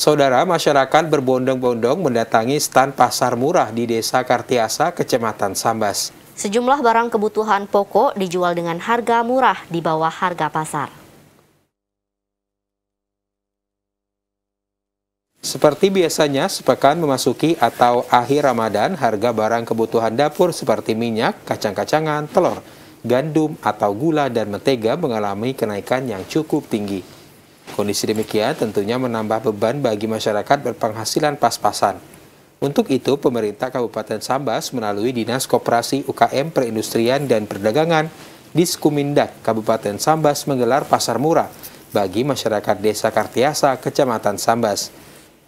Saudara, masyarakat berbondong-bondong mendatangi stan pasar murah di Desa Kartiasa, Kecamatan Sambas. Sejumlah barang kebutuhan pokok dijual dengan harga murah di bawah harga pasar. Seperti biasanya, sepekan memasuki atau akhir Ramadan, harga barang kebutuhan dapur seperti minyak, kacang-kacangan, telur, gandum atau gula, dan mentega mengalami kenaikan yang cukup tinggi. Kondisi demikian tentunya menambah beban bagi masyarakat berpenghasilan pas-pasan. Untuk itu, pemerintah Kabupaten Sambas melalui Dinas Koperasi UKM Perindustrian dan Perdagangan Diskumindak Kabupaten Sambas menggelar pasar murah bagi masyarakat desa Kartiasa, Kecamatan Sambas.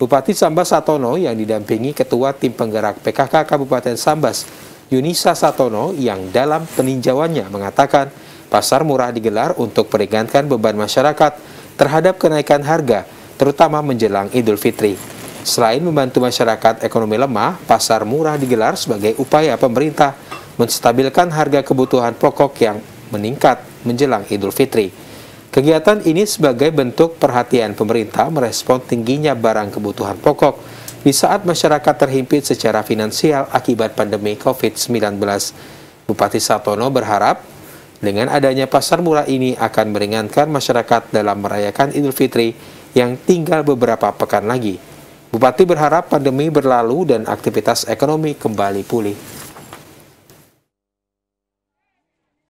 Bupati Sambas Satono yang didampingi Ketua Tim Penggerak PKK Kabupaten Sambas, Yunisa Satono yang dalam peninjauannya mengatakan pasar murah digelar untuk meringankan beban masyarakat terhadap kenaikan harga, terutama menjelang Idul Fitri. Selain membantu masyarakat ekonomi lemah, pasar murah digelar sebagai upaya pemerintah menstabilkan harga kebutuhan pokok yang meningkat menjelang Idul Fitri. Kegiatan ini sebagai bentuk perhatian pemerintah merespon tingginya barang kebutuhan pokok di saat masyarakat terhimpit secara finansial akibat pandemi COVID-19. Bupati Satono berharap dengan adanya pasar murah ini akan meringankan masyarakat dalam merayakan Idul Fitri yang tinggal beberapa pekan lagi. Bupati berharap pandemi berlalu dan aktivitas ekonomi kembali pulih.